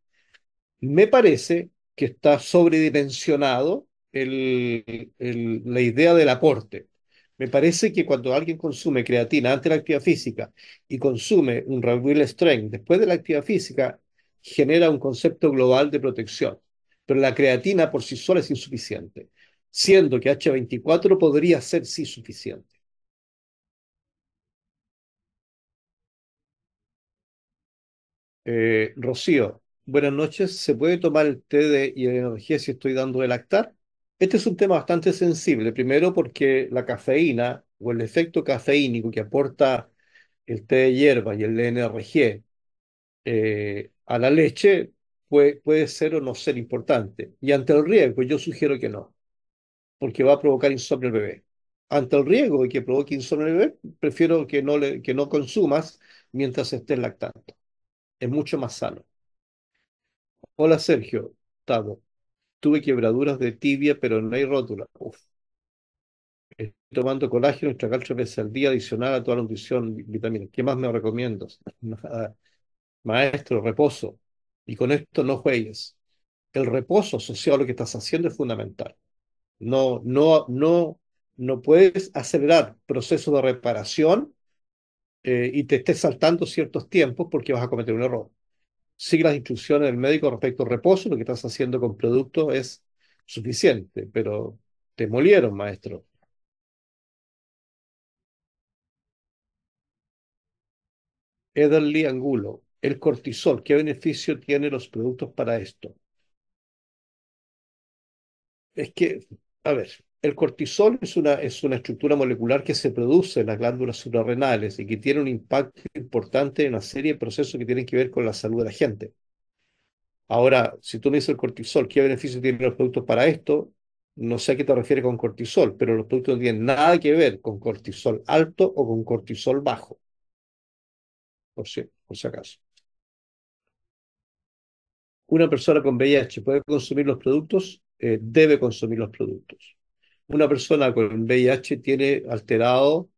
me parece que está sobredimensionado la idea del aporte. Me parece que cuando alguien consume creatina antes de la actividad física y consume un Rebuild Strength después de la actividad física, genera un concepto global de protección. Pero la creatina por sí sola es insuficiente, siendo que H24 podría ser sí suficiente. Eh, Rocío, buenas noches. ¿Se puede tomar el té de energía si estoy dando de lactar? Este es un tema bastante sensible, primero porque la cafeína o el efecto cafeínico que aporta el té de hierba y el NRG eh, a la leche puede, ser o no ser importante. Y ante el riesgo, yo sugiero que no, porque va a provocar insomnio al bebé. Ante el riesgo de que provoque insomnio al bebé, prefiero que que no consumas mientras estés lactando es mucho más sano. Hola Sergio, Tavo. Tuve quebraduras de tibia, pero no hay rótula. Estoy tomando colágeno y chacalcho veces al día, adicional a toda la nutrición, vitamina. ¿Qué más me recomiendas? Maestro, reposo. Y con esto no juegues. El reposo asociado lo que estás haciendo es fundamental. No, no, no, no puedes acelerar proceso de reparación eh, y te estés saltando ciertos tiempos porque vas a cometer un error. Sigue las instrucciones del médico respecto al reposo, lo que estás haciendo con producto es suficiente, pero te molieron, maestro. Ederly Angulo, el cortisol, ¿qué beneficio tienen los productos para esto? Es que, a ver, el cortisol es una, es una estructura molecular que se produce en las glándulas suprarrenales y que tiene un impacto importante en una serie de procesos que tienen que ver con la salud de la gente. Ahora, si tú me dices el cortisol, ¿qué beneficio tienen los productos para esto? No sé a qué te refieres con cortisol, pero los productos no tienen nada que ver con cortisol alto o con cortisol bajo. Por si, acaso. ¿Una persona con VIH puede consumir los productos? Eh, debe consumir los productos una persona con VIH tiene alterado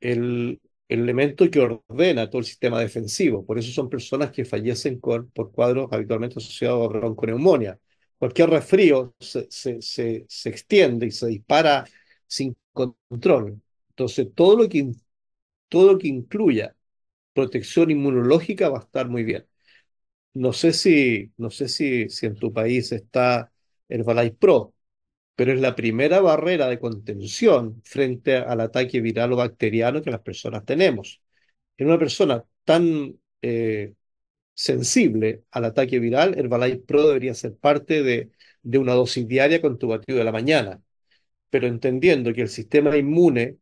el, elemento que ordena todo el sistema defensivo. Por eso son personas que fallecen por cuadros habitualmente asociados a bronconeumonía. Cualquier resfrío se, extiende y se dispara sin control. Entonces, todo lo que, todo que incluya protección inmunológica va a estar muy bien. No sé si, no sé si, en tu país está el Herbalife Pro, pero es la primera barrera de contención frente al ataque viral o bacteriano que las personas tenemos. En una persona tan eh, sensible al ataque viral, Herbalife Pro debería ser parte de, una dosis diaria con tu batido de la mañana, pero entendiendo que el sistema inmune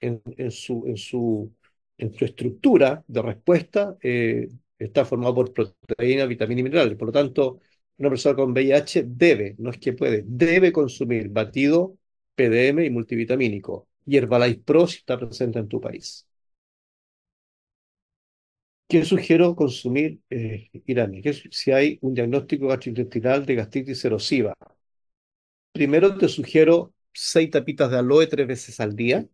en, su, estructura de respuesta eh, está formado por proteínas, vitaminas y minerales. Por lo tanto, una persona con VIH debe, no es que puede, debe consumir batido, PDM y multivitamínico. Y Herbalife Pro si está presente en tu país. ¿Qué sugiero consumir, eh, Irani? si hay un diagnóstico gastrointestinal de gastritis erosiva, primero te sugiero seis tapitas de aloe tres veces al día.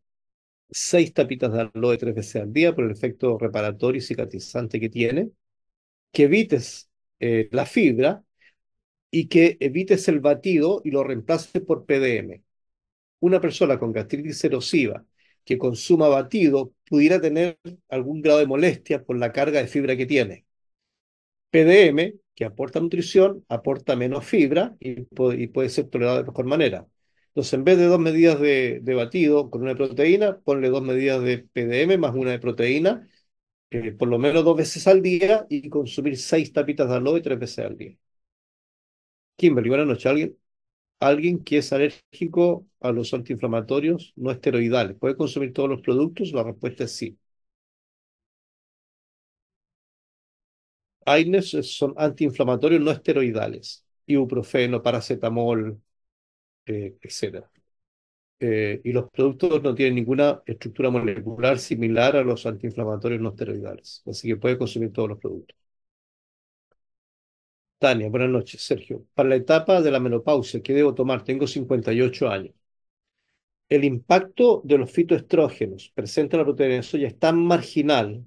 Seis tapitas de aloe tres veces al día por el efecto reparatorio y cicatrizante que tiene. Que evites eh, la fibra, y que evites el batido y lo reemplaces por PDM. Una persona con gastritis erosiva que consuma batido pudiera tener algún grado de molestia por la carga de fibra que tiene. PDM, que aporta nutrición, aporta menos fibra y, puede ser tolerado de mejor manera. Entonces, en vez de dos medidas de, batido con una proteína, ponle dos medidas de PDM más una de proteína, eh, por lo menos dos veces al día, y consumir seis tapitas de aloe tres veces al día. Kimberly, buenas noches. ¿Alguien, alguien que es alérgico a los antiinflamatorios no esteroidales, ¿puede consumir todos los productos? La respuesta es sí. AINES eh, son antiinflamatorios no esteroidales, ibuprofeno, paracetamol, eh, etc. Eh, y los productos no tienen ninguna estructura molecular similar a los antiinflamatorios no esteroidales, así que puede consumir todos los productos buenas noches, Sergio. Para la etapa de la menopausia, ¿qué debo tomar? Tengo 58 años. El impacto de los fitoestrógenos presentes en la proteína de soya es tan marginal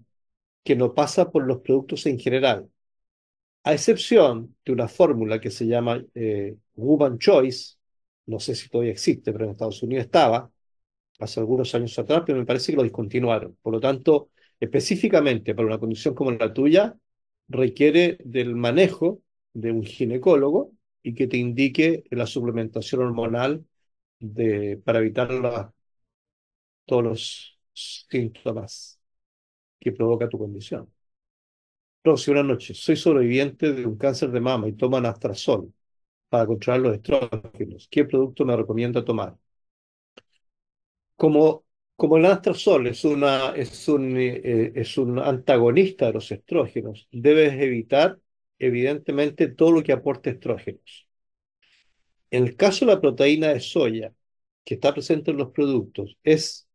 que no pasa por los productos en general, a excepción de una fórmula que se llama eh, Woman Choice, no sé si todavía existe, pero en Estados Unidos estaba, hace algunos años atrás, pero me parece que lo discontinuaron. Por lo tanto, específicamente para una condición como la tuya, requiere del manejo de un ginecólogo y que te indique la suplementación hormonal para evitar todos los síntomas que provoca tu condición. si una noche. Soy sobreviviente de un cáncer de mama y tomo anastrazol para controlar los estrógenos. ¿Qué producto me recomienda tomar? Como, como el anastrazol es, una, eh, es un antagonista de los estrógenos, debes evitar evidentemente todo lo que aporte estrógenos. En el caso de la proteína de soya, que está presente en los productos, es,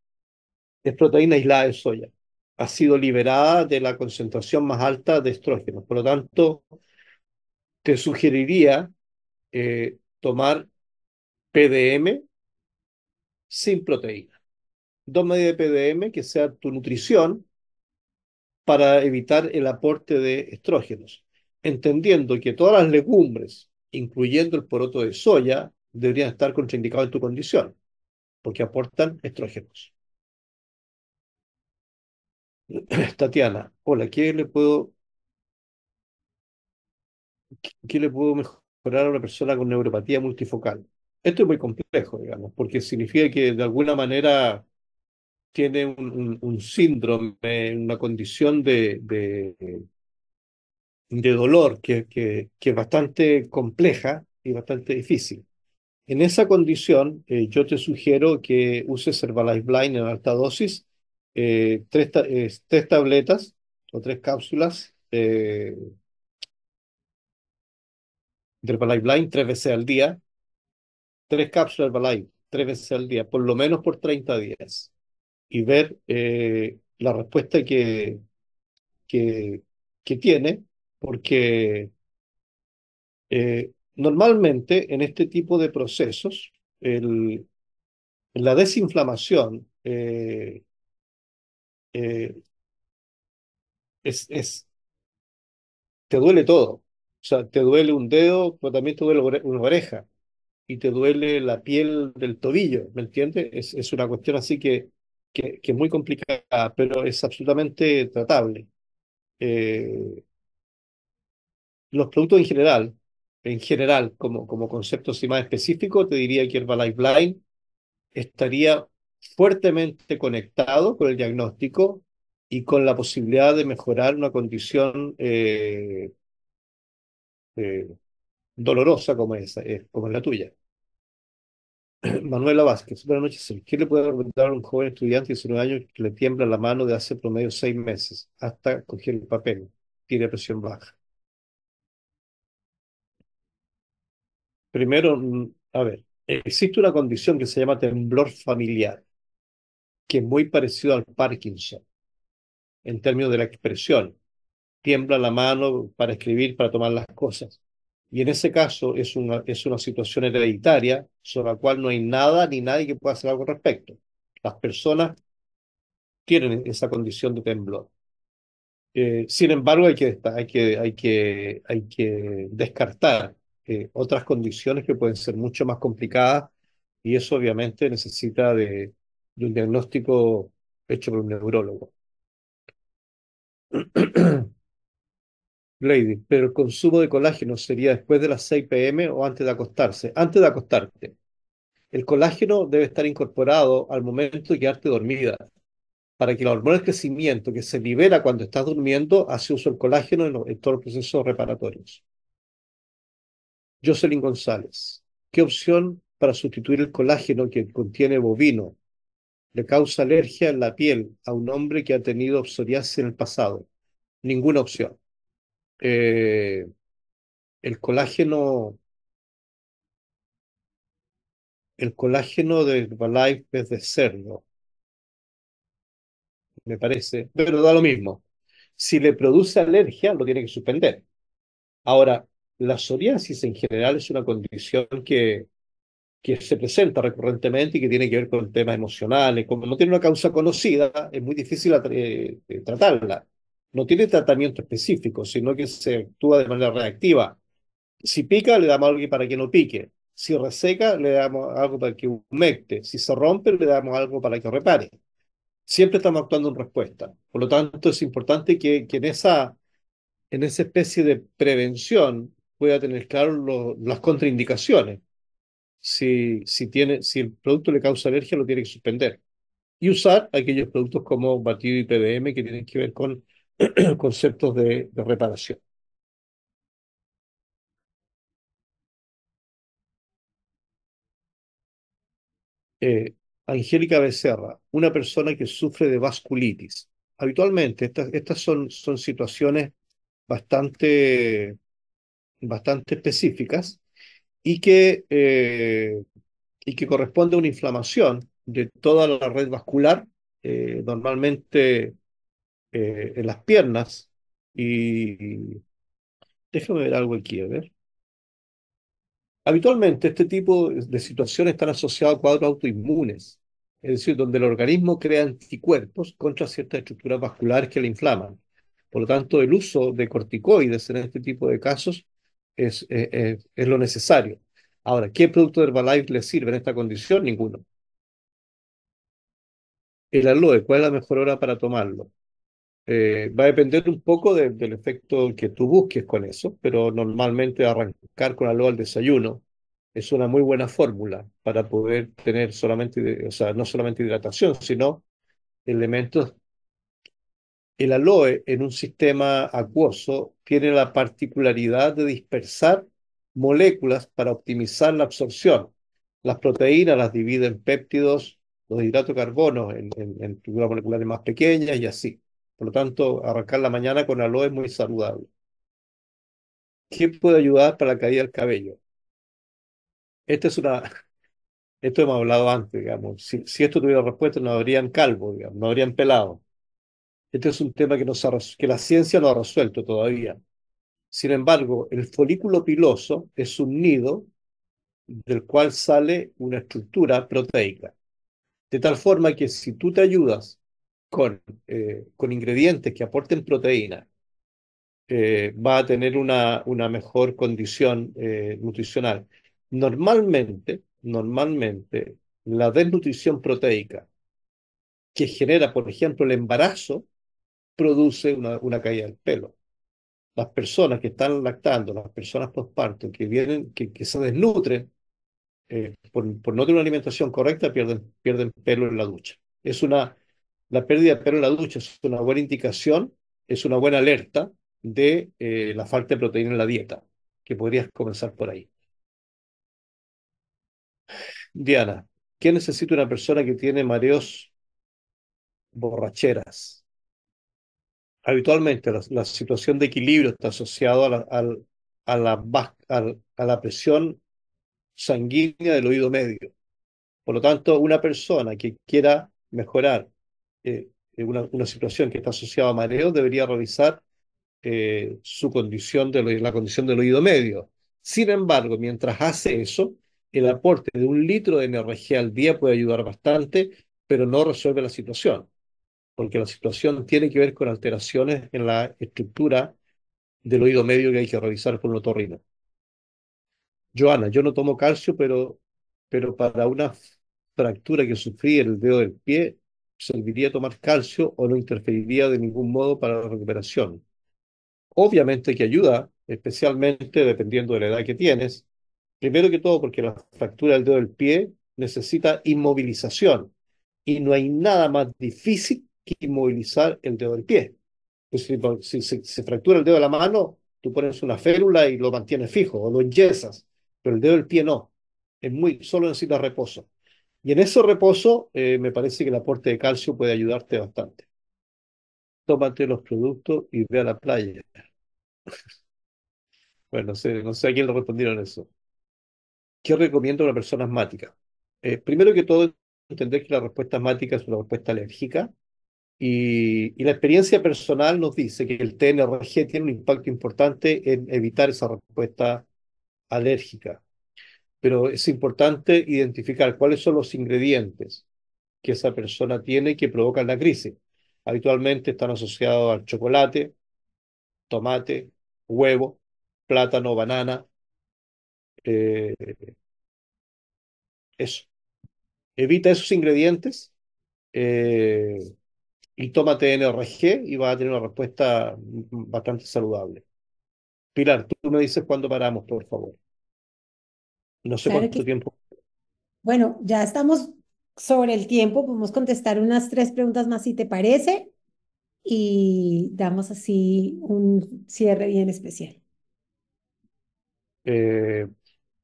es proteína aislada de soya. Ha sido liberada de la concentración más alta de estrógenos. Por lo tanto, te sugeriría eh, tomar PDM sin proteína. Dos medidas de PDM que sea tu nutrición para evitar el aporte de estrógenos entendiendo que todas las legumbres, incluyendo el poroto de soya, deberían estar contraindicados en tu condición, porque aportan estrógenos. Tatiana, hola, ¿qué le puedo, qué le puedo mejorar a una persona con neuropatía multifocal? Esto es muy complejo, digamos, porque significa que de alguna manera tiene un, síndrome, una condición de, de dolor que, que, que, es bastante compleja y bastante difícil. En esa condición, eh, yo te sugiero que uses Herbalife Blind en alta dosis, eh, tres, eh, tres, tabletas o tres cápsulas de Herbalife Blind tres veces al día, tres cápsulas de Herbalife tres veces al día, por lo menos por 30 días, y ver la respuesta que, que, que tiene porque eh, normalmente en este tipo de procesos, la desinflamación eh, eh, es, te duele todo. O sea, te duele un dedo, pero también te duele una oreja y te duele la piel del tobillo, ¿me entiendes? Es, es una cuestión así que, que, que, es muy complicada, pero es absolutamente tratable. Eh, los productos en general, en general, como, como concepto así más específico, te diría que Herbalife Blind estaría fuertemente conectado con el diagnóstico y con la posibilidad de mejorar una condición eh, eh, dolorosa como esa, eh, como es la tuya. Manuela Vázquez, buenas noches. ¿Qué le puede recomendar a un joven estudiante de 19 años que le tiembla la mano de hace promedio seis meses hasta coger el papel? Tiene presión baja. Primero, mm, a ver, existe una condición que se llama temblor familiar, que es muy parecido al Parkinson en términos de la expresión. Tiembla la mano para escribir, para tomar las cosas. Y en ese caso es una, situación hereditaria sobre la cual no hay nada ni nadie que pueda hacer algo al respecto. Las personas tienen esa condición de temblor. Eh, sin embargo, hay hay que descartar eh, otras condiciones que pueden ser mucho más complicadas y eso obviamente necesita de, un diagnóstico hecho por un neurólogo. Lady, pero el consumo de colágeno sería después de las 6 pm o antes de acostarse. Antes de acostarte. El colágeno debe estar incorporado al momento de quedarte dormida, para que la hormona de crecimiento que se libera cuando estás durmiendo hace uso del colágeno en, en todos los procesos reparatorios. Jocelyn González, ¿qué opción para sustituir el colágeno que contiene bovino le causa alergia en la piel a un hombre que ha tenido psoriasis en el pasado? Ninguna opción. Eh, el colágeno el colágeno de Herbalife es de cerdo me parece pero da lo mismo si le produce alergia lo tiene que suspender ahora la psoriasis en general es una condición que, que se presenta recurrentemente y que tiene que ver con temas emocionales. Como no tiene una causa conocida, es muy difícil eh, tratarla. No tiene tratamiento específico, sino que se actúa de manera reactiva. Si pica, le damos algo para que no pique. Si reseca, le damos algo para que humecte. Si se rompe, le damos algo para que repare. Siempre estamos actuando en respuesta. Por lo tanto, es importante que, que esa, en esa especie de prevención pueda tener claro las contraindicaciones. Si, si, tiene, si el producto le causa alergia, lo tiene que suspender. Y usar aquellos productos como batido y PBM que tienen que ver con conceptos de, reparación. Eh, Angélica Becerra, una persona que sufre de vasculitis. Habitualmente, estas, estas son, son situaciones bastante bastante específicas y que, eh, y que corresponde a una inflamación de toda la red vascular, eh, normalmente eh, en las piernas. Y déjame ver algo aquí, a ver. Habitualmente este tipo de situaciones están asociadas a cuadros autoinmunes, es decir, donde el organismo crea anticuerpos contra ciertas estructuras vasculares que le inflaman. Por lo tanto, el uso de corticoides en este tipo de casos es, eh, eh, es lo necesario. Ahora, ¿qué producto de Herbalife le sirve en esta condición? Ninguno. El aloe, ¿cuál es la mejor hora para tomarlo? Eh, va a depender un poco del efecto que tú busques con eso, pero normalmente arrancar con aloe al desayuno es una muy buena fórmula para poder tener solamente, o sea, no solamente hidratación, sino elementos. El aloe en un sistema acuoso tiene la particularidad de dispersar moléculas para optimizar la absorción. Las proteínas las dividen en péptidos, los hidratos de carbono en, en, moleculares más pequeñas y así. Por lo tanto, arrancar la mañana con aloe es muy saludable. ¿Qué puede ayudar para la caída del cabello? Esto es una. Esto hemos hablado antes, digamos. Si, si esto tuviera respuesta, no habrían calvo, digamos, no habrían pelado. Este es un tema que, que la ciencia no ha resuelto todavía. Sin embargo, el folículo piloso es un nido del cual sale una estructura proteica. De tal forma que si tú te ayudas con, eh, ingredientes que aporten proteína, eh, va a tener una, mejor condición eh, nutricional. Normalmente, normalmente, la desnutrición proteica que genera, por ejemplo, el embarazo, produce una, caída del pelo. Las personas que están lactando, las personas postparto, que vienen, que, se desnutren eh, por, no tener una alimentación correcta, pierden, pelo en la ducha. Es una, la pérdida de pelo en la ducha es una buena indicación, es una buena alerta de eh, la falta de proteína en la dieta, que podrías comenzar por ahí. Diana, ¿qué necesita una persona que tiene mareos borracheras? habitualmente la, situación de equilibrio está asociada a la, presión sanguínea del oído medio. Por lo tanto, una persona que quiera mejorar eh, eh, una, situación que está asociada a mareo debería revisar eh, su condición de la condición del oído medio. Sin embargo, mientras hace eso, el aporte de un litro de energía al día puede ayudar bastante, pero no resuelve la situación porque la situación tiene que ver con alteraciones en la estructura del oído medio que hay que revisar por un otorrino. Joana, yo no tomo calcio, pero, pero para una fractura que sufrí en el dedo del pie, serviría tomar calcio o no interferiría de ningún modo para la recuperación. Obviamente que ayuda, especialmente dependiendo de la edad que tienes. Primero que todo, porque la fractura del dedo del pie necesita inmovilización y no hay nada más difícil que inmovilizar el dedo del pie. Pues si, se fractura el dedo de la mano, tú pones una férula y lo mantienes fijo o lo enyesas, pero el dedo del pie no. Es muy, solo necesita reposo. Y en ese reposo, eh, me parece que el aporte de calcio puede ayudarte bastante. Tómate los productos y ve a la playa. bueno, no sé, no a quién le respondieron eso. ¿Qué recomiendo a una persona asmática? Eh, primero que todo, entender que la respuesta asmática es una respuesta alérgica y, la experiencia personal nos dice que el TNRG tiene un impacto importante en evitar esa respuesta alérgica. Pero es importante identificar cuáles son los ingredientes que esa persona tiene que provocan la crisis. Habitualmente están asociados al chocolate, tomate, huevo, plátano, banana. Eh, eso. Evita esos ingredientes. Eh, y tómate NRG y vas a tener una respuesta bastante saludable. Pilar, tú me dices cuándo paramos, por favor. No sé cuánto tiempo. Bueno, ya estamos sobre el tiempo, podemos contestar unas tres preguntas más si te parece y damos así un cierre bien especial. Eh,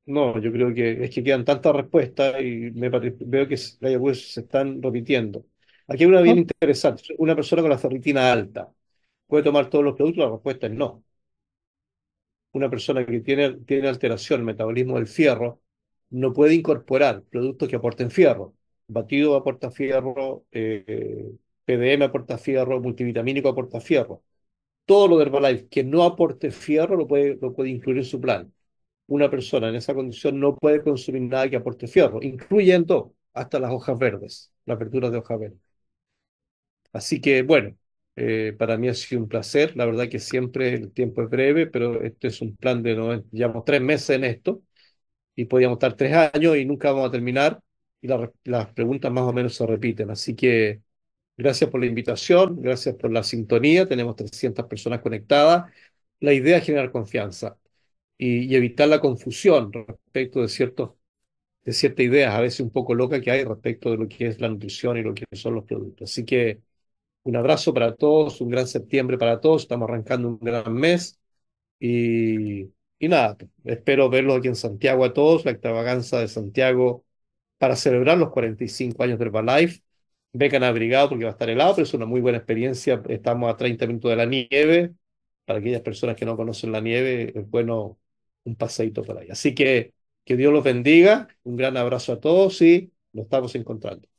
no, yo creo que es que quedan tantas respuestas y veo que se están repitiendo. Aquí hay una bien interesante. Una persona con la ferritina alta, ¿puede tomar todos los productos? La respuesta es no. Una persona que tiene, tiene alteración, metabolismo del fierro, no puede incorporar productos que aporten fierro. Batido aporta fierro, eh, PDM aporta fierro, multivitamínico aporta fierro. Todo lo de Herbalife que no aporte fierro lo puede, lo puede incluir en su plan. Una persona en esa condición no puede consumir nada que aporte fierro, incluyendo hasta las hojas verdes, las verduras de hojas verdes. Así que bueno, eh, para mí ha sido un placer. La verdad que siempre el tiempo es breve, pero este es un plan de, no, llevamos tres meses en esto y podíamos estar tres años y nunca vamos a terminar y las preguntas más o menos se repiten. Así que gracias por la invitación, gracias por la sintonía. Tenemos 300 personas conectadas. La idea es generar confianza y, y evitar la confusión respecto de ciertos de ciertas ideas, a veces un poco locas que hay respecto de lo que es la nutrición y lo que son los productos. Así que un abrazo para todos, un gran septiembre para todos, estamos arrancando un gran mes y, nada, espero verlos aquí en Santiago a todos, la extravaganza de Santiago para celebrar los 45 años de Herbalife. Vengan abrigados porque va a estar helado, pero es una muy buena experiencia, estamos a 30 minutos de la nieve, para aquellas personas que no conocen la nieve, es bueno un paseito por ahí. Así que que Dios los bendiga, un gran abrazo a todos y nos estamos encontrando.